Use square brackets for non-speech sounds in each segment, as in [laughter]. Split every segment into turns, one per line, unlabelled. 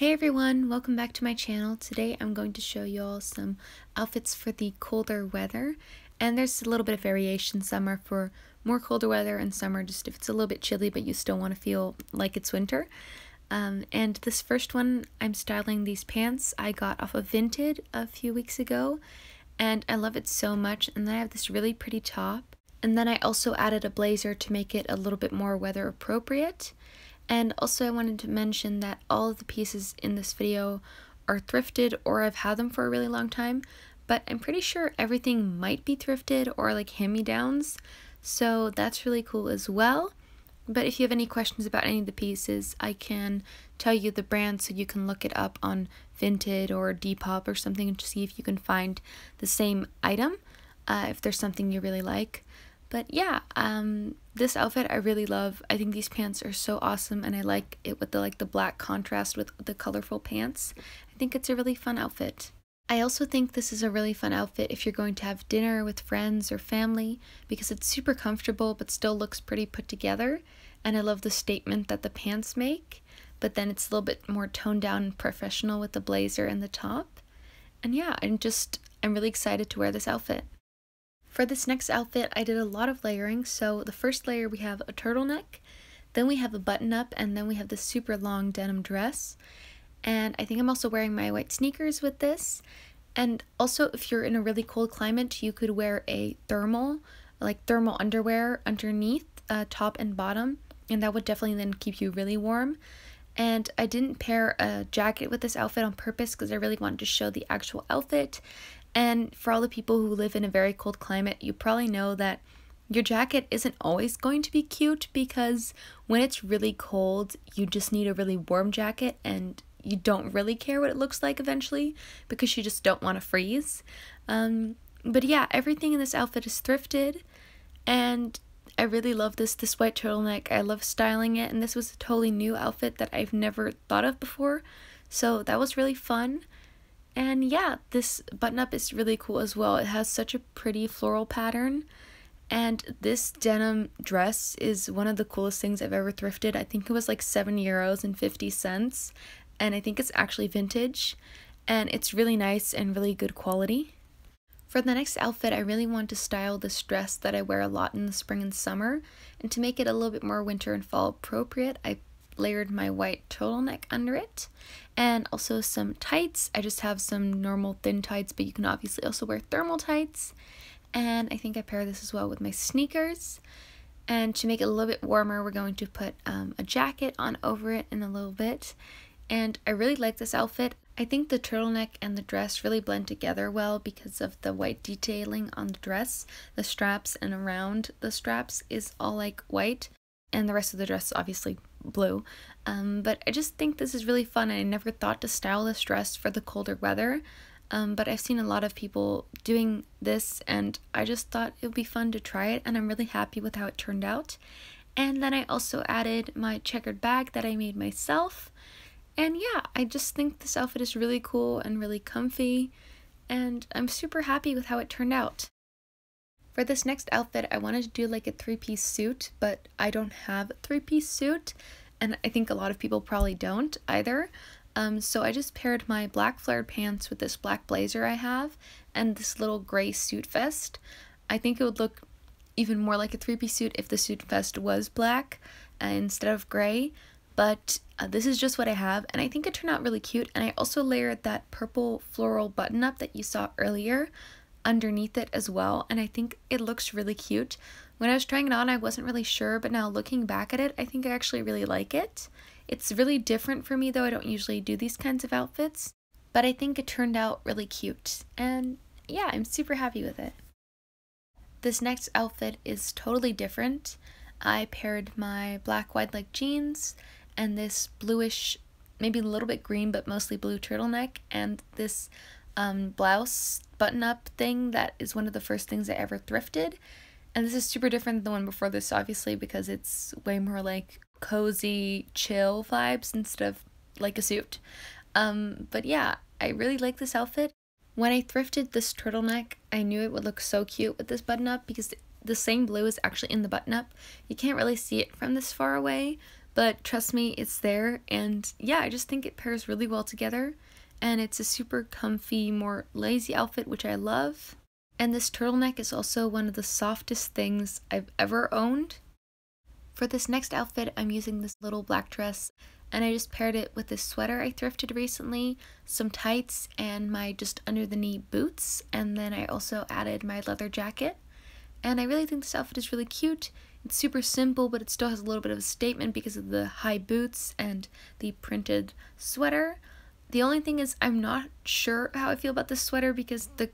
Hey everyone, welcome back to my channel. Today I'm going to show you all some outfits for the colder weather. And there's a little bit of variation. Some are for more colder weather and some are just if it's a little bit chilly but you still want to feel like it's winter. Um, and this first one, I'm styling these pants I got off of Vinted a few weeks ago. And I love it so much. And then I have this really pretty top. And then I also added a blazer to make it a little bit more weather appropriate. And also I wanted to mention that all of the pieces in this video are thrifted or I've had them for a really long time, but I'm pretty sure everything might be thrifted or like hand-me-downs, so that's really cool as well. But if you have any questions about any of the pieces, I can tell you the brand so you can look it up on Vinted or Depop or something to see if you can find the same item, uh, if there's something you really like. But yeah, um, this outfit I really love. I think these pants are so awesome and I like it with the like the black contrast with the colorful pants. I think it's a really fun outfit. I also think this is a really fun outfit if you're going to have dinner with friends or family because it's super comfortable but still looks pretty put together and I love the statement that the pants make but then it's a little bit more toned down and professional with the blazer and the top. And yeah, I'm just I'm really excited to wear this outfit. For this next outfit, I did a lot of layering. So the first layer, we have a turtleneck, then we have a button up, and then we have this super long denim dress. And I think I'm also wearing my white sneakers with this. And also, if you're in a really cold climate, you could wear a thermal, like thermal underwear underneath, uh, top and bottom. And that would definitely then keep you really warm. And I didn't pair a jacket with this outfit on purpose because I really wanted to show the actual outfit and for all the people who live in a very cold climate, you probably know that your jacket isn't always going to be cute because when it's really cold, you just need a really warm jacket and you don't really care what it looks like eventually because you just don't want to freeze. Um, but yeah, everything in this outfit is thrifted and I really love this this white turtleneck. I love styling it and this was a totally new outfit that I've never thought of before. So that was really fun. And yeah, this button up is really cool as well. It has such a pretty floral pattern. And this denim dress is one of the coolest things I've ever thrifted. I think it was like 7 euros and 50 cents. And I think it's actually vintage. And it's really nice and really good quality. For the next outfit, I really want to style this dress that I wear a lot in the spring and summer. And to make it a little bit more winter and fall appropriate, I layered my white turtleneck under it and also some tights. I just have some normal thin tights, but you can obviously also wear thermal tights. And I think I pair this as well with my sneakers. And to make it a little bit warmer, we're going to put um, a jacket on over it in a little bit. And I really like this outfit. I think the turtleneck and the dress really blend together well because of the white detailing on the dress. The straps and around the straps is all like white and the rest of the dress is obviously blue. Um, but I just think this is really fun and I never thought to style this dress for the colder weather. Um, but I've seen a lot of people doing this and I just thought it would be fun to try it and I'm really happy with how it turned out. And then I also added my checkered bag that I made myself. And yeah, I just think this outfit is really cool and really comfy and I'm super happy with how it turned out. For this next outfit, I wanted to do like a three-piece suit, but I don't have a three-piece suit, and I think a lot of people probably don't either. Um, so I just paired my black flared pants with this black blazer I have and this little gray suit vest. I think it would look even more like a three-piece suit if the suit vest was black uh, instead of gray, but uh, this is just what I have and I think it turned out really cute and I also layered that purple floral button-up that you saw earlier underneath it as well and I think it looks really cute. When I was trying it on I wasn't really sure but now looking back at it I think I actually really like it. It's really different for me though I don't usually do these kinds of outfits but I think it turned out really cute and yeah I'm super happy with it. This next outfit is totally different. I paired my black wide leg jeans and this bluish maybe a little bit green but mostly blue turtleneck and this um, blouse button up thing that is one of the first things I ever thrifted. And this is super different than the one before this, obviously, because it's way more like cozy, chill vibes instead of like a suit. Um, but yeah, I really like this outfit. When I thrifted this turtleneck, I knew it would look so cute with this button up because the same blue is actually in the button up. You can't really see it from this far away, but trust me, it's there. And yeah, I just think it pairs really well together and it's a super comfy, more lazy outfit, which I love. And this turtleneck is also one of the softest things I've ever owned. For this next outfit, I'm using this little black dress, and I just paired it with this sweater I thrifted recently, some tights, and my just under the knee boots, and then I also added my leather jacket. And I really think this outfit is really cute. It's super simple, but it still has a little bit of a statement because of the high boots and the printed sweater. The only thing is I'm not sure how I feel about this sweater because the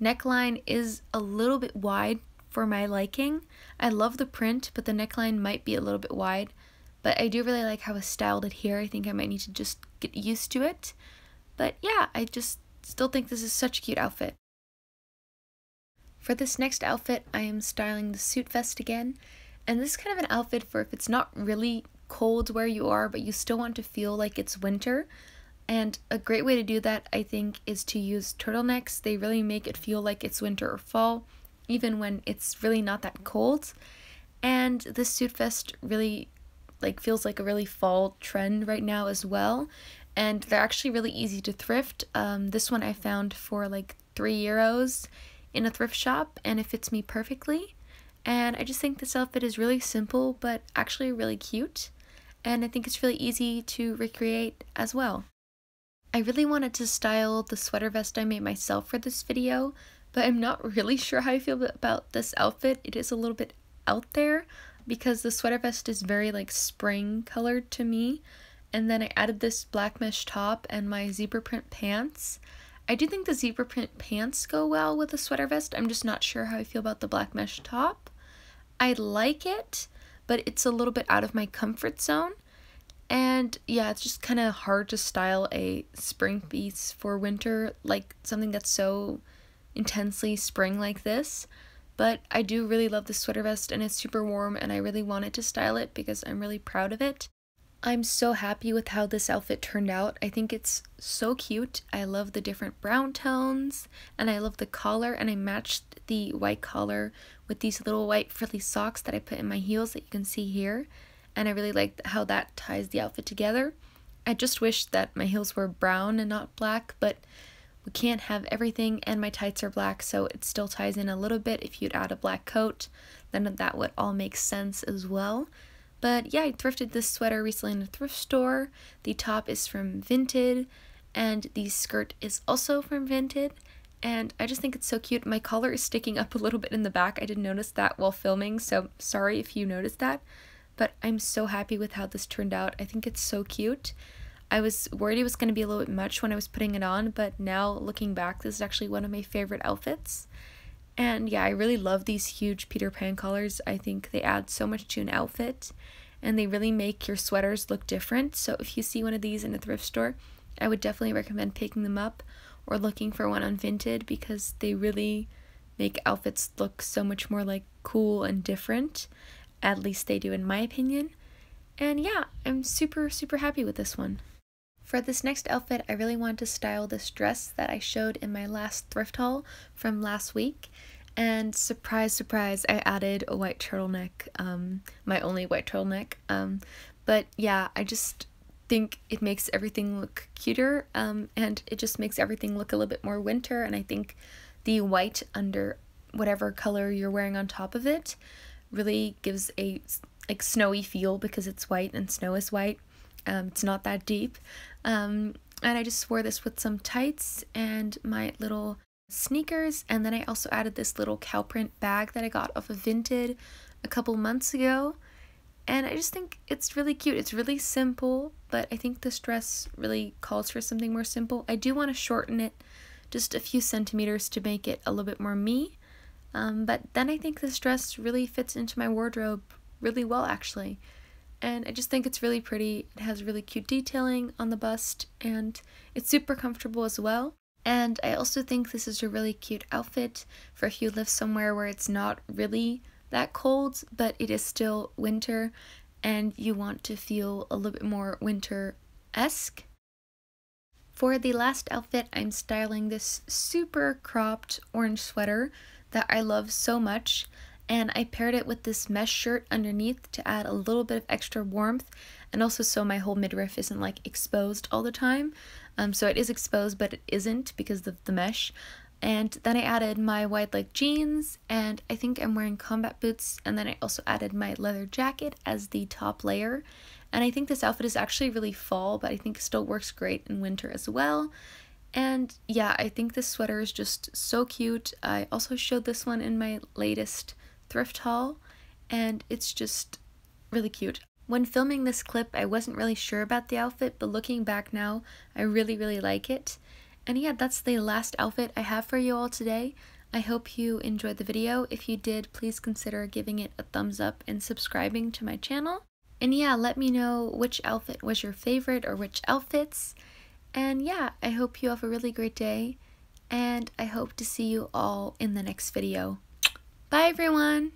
neckline is a little bit wide for my liking. I love the print, but the neckline might be a little bit wide. But I do really like how it's styled it here. I think I might need to just get used to it. But yeah, I just still think this is such a cute outfit. For this next outfit, I am styling the suit vest again. And this is kind of an outfit for if it's not really cold where you are, but you still want to feel like it's winter. And a great way to do that, I think, is to use turtlenecks. They really make it feel like it's winter or fall, even when it's really not that cold. And the suit vest really like feels like a really fall trend right now as well. And they're actually really easy to thrift. Um, this one I found for like three euros in a thrift shop and it fits me perfectly. And I just think this outfit is really simple, but actually really cute. And I think it's really easy to recreate as well. I really wanted to style the sweater vest I made myself for this video, but I'm not [laughs] really sure how I feel about this outfit. It is a little bit out there because the sweater vest is very like spring colored to me. And then I added this black mesh top and my zebra print pants. I do think the zebra print pants go well with the sweater vest. I'm just not sure how I feel about the black mesh top. I like it, but it's a little bit out of my comfort zone. And yeah, it's just kind of hard to style a spring piece for winter, like something that's so intensely spring like this. But I do really love this sweater vest and it's super warm and I really wanted to style it because I'm really proud of it. I'm so happy with how this outfit turned out. I think it's so cute. I love the different brown tones and I love the collar and I matched the white collar with these little white frilly socks that I put in my heels that you can see here and I really like how that ties the outfit together. I just wish that my heels were brown and not black, but we can't have everything and my tights are black, so it still ties in a little bit. If you'd add a black coat, then that would all make sense as well. But yeah, I thrifted this sweater recently in a thrift store. The top is from Vinted, and the skirt is also from Vinted. And I just think it's so cute. My collar is sticking up a little bit in the back. I didn't notice that while filming, so sorry if you noticed that but I'm so happy with how this turned out. I think it's so cute. I was worried it was going to be a little bit much when I was putting it on, but now looking back, this is actually one of my favorite outfits. And yeah, I really love these huge Peter Pan collars. I think they add so much to an outfit and they really make your sweaters look different. So if you see one of these in a thrift store, I would definitely recommend picking them up or looking for one on Vinted because they really make outfits look so much more like cool and different. At least they do, in my opinion. And yeah, I'm super, super happy with this one. For this next outfit, I really wanted to style this dress that I showed in my last thrift haul from last week. And surprise, surprise, I added a white turtleneck, um, my only white turtleneck. Um, but yeah, I just think it makes everything look cuter um, and it just makes everything look a little bit more winter. And I think the white under whatever color you're wearing on top of it really gives a like snowy feel because it's white and snow is white. Um, it's not that deep. Um, and I just wore this with some tights and my little sneakers. And then I also added this little cow print bag that I got off of Vinted a couple months ago. And I just think it's really cute. It's really simple, but I think this dress really calls for something more simple. I do want to shorten it just a few centimeters to make it a little bit more me. Um, but then I think this dress really fits into my wardrobe really well, actually. And I just think it's really pretty. It has really cute detailing on the bust, and it's super comfortable as well. And I also think this is a really cute outfit for if you live somewhere where it's not really that cold, but it is still winter and you want to feel a little bit more winter esque. For the last outfit, I'm styling this super cropped orange sweater that I love so much and I paired it with this mesh shirt underneath to add a little bit of extra warmth and also so my whole midriff isn't like exposed all the time. Um, so it is exposed but it isn't because of the mesh. And then I added my wide leg jeans and I think I'm wearing combat boots and then I also added my leather jacket as the top layer. And I think this outfit is actually really fall but I think still works great in winter as well. And yeah, I think this sweater is just so cute. I also showed this one in my latest thrift haul, and it's just really cute. When filming this clip, I wasn't really sure about the outfit, but looking back now, I really, really like it. And yeah, that's the last outfit I have for you all today. I hope you enjoyed the video. If you did, please consider giving it a thumbs up and subscribing to my channel. And yeah, let me know which outfit was your favorite or which outfits. And yeah, I hope you have a really great day, and I hope to see you all in the next video. Bye, everyone!